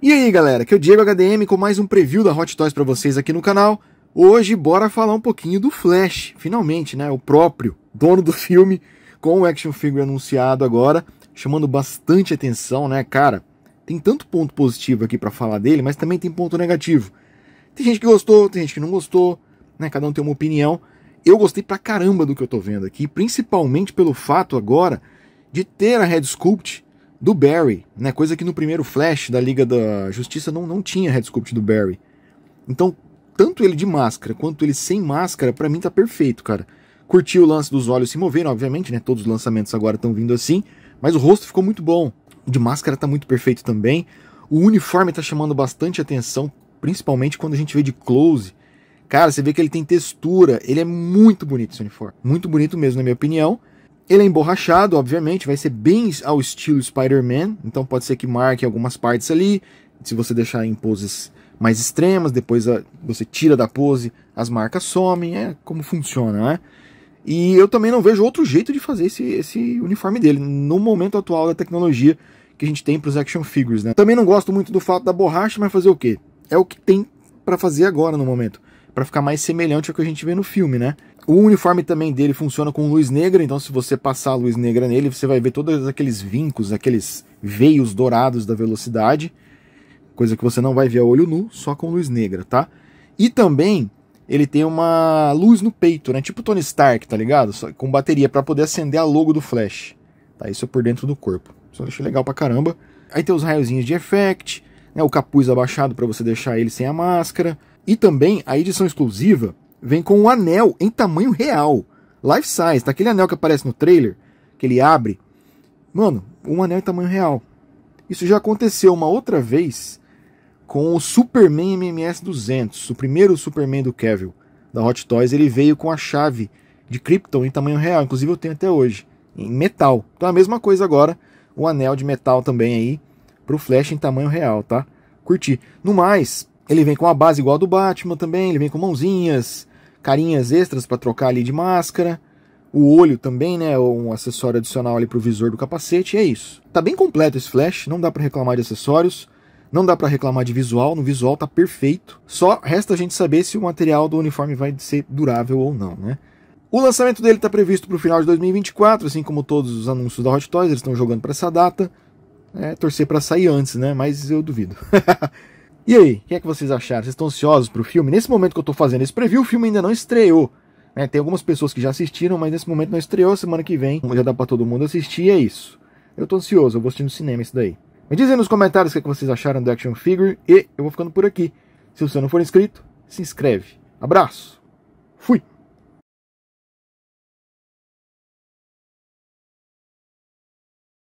E aí galera, que é o Diego HDM com mais um preview da Hot Toys para vocês aqui no canal. Hoje bora falar um pouquinho do Flash, finalmente, né? O próprio dono do filme com o action figure anunciado agora, chamando bastante atenção, né, cara? Tem tanto ponto positivo aqui para falar dele, mas também tem ponto negativo. Tem gente que gostou, tem gente que não gostou, né? Cada um tem uma opinião. Eu gostei pra caramba do que eu tô vendo aqui, principalmente pelo fato agora de ter a Red Sculpt do Barry, né? Coisa que no primeiro Flash da Liga da Justiça não, não tinha headsculpt do Barry. Então, tanto ele de máscara quanto ele sem máscara, para mim tá perfeito, cara. Curti o lance dos olhos se moveram, obviamente, né? Todos os lançamentos agora estão vindo assim, mas o rosto ficou muito bom. O de máscara tá muito perfeito também. O uniforme tá chamando bastante atenção, principalmente quando a gente vê de close. Cara, você vê que ele tem textura, ele é muito bonito esse uniforme. Muito bonito mesmo, na minha opinião. Ele é emborrachado, obviamente, vai ser bem ao estilo Spider-Man, então pode ser que marque algumas partes ali, se você deixar em poses mais extremas, depois a, ah, você tira da pose, as marcas somem, é como funciona, né? E eu também não vejo outro jeito de fazer esse, esse uniforme dele, no momento atual da tecnologia que a gente tem para os action figures, né? Também não gosto muito do fato da borracha, mas fazer o quê? É o que tem para fazer agora no momento para ficar mais semelhante ao que a gente vê no filme, né? O uniforme também dele funciona com luz negra, então se você passar a luz negra nele, você vai ver todos aqueles vincos, aqueles veios dourados da velocidade, coisa que você não vai ver a olho nu, só com luz negra, tá? E também ele tem uma luz no peito, né? Tipo Tony Stark, tá ligado? Só com bateria para poder acender a logo do Flash. Tá, isso é por dentro do corpo. Isso achei legal pra caramba. Aí tem os raiozinhos de effect, né? O capuz abaixado para você deixar ele sem a máscara. E também a edição exclusiva vem com um anel em tamanho real, life size, tá? aquele anel que aparece no trailer, que ele abre. Mano, um anel em tamanho real. Isso já aconteceu uma outra vez com o Superman MMS 200, o primeiro Superman do Kevin da Hot Toys, ele veio com a chave de Krypton em tamanho real, inclusive eu tenho até hoje, em metal. Então é a mesma coisa agora, o um anel de metal também aí, pro Flash em tamanho real, tá? Curti. No mais, ele vem com a base igual a do Batman também, ele vem com mãozinhas, carinhas extras para trocar ali de máscara. O olho também, né, um acessório adicional ali pro visor do capacete, e é isso. Tá bem completo esse flash, não dá para reclamar de acessórios. Não dá para reclamar de visual, no visual tá perfeito. Só resta a gente saber se o material do uniforme vai ser durável ou não, né? O lançamento dele está previsto para o final de 2024, assim como todos os anúncios da Hot Toys, eles estão jogando para essa data. É, torcer para sair antes, né? Mas eu duvido. E aí, o que é que vocês acharam? Vocês estão ansiosos para o filme? Nesse momento que eu estou fazendo esse preview, o filme ainda não estreou. Né? Tem algumas pessoas que já assistiram, mas nesse momento não estreou. Semana que vem já dá para todo mundo assistir e é isso. Eu estou ansioso, eu vou assistir no cinema isso daí. Me dizem nos comentários o que, é que vocês acharam do Action Figure e eu vou ficando por aqui. Se você não for inscrito, se inscreve. Abraço. Fui.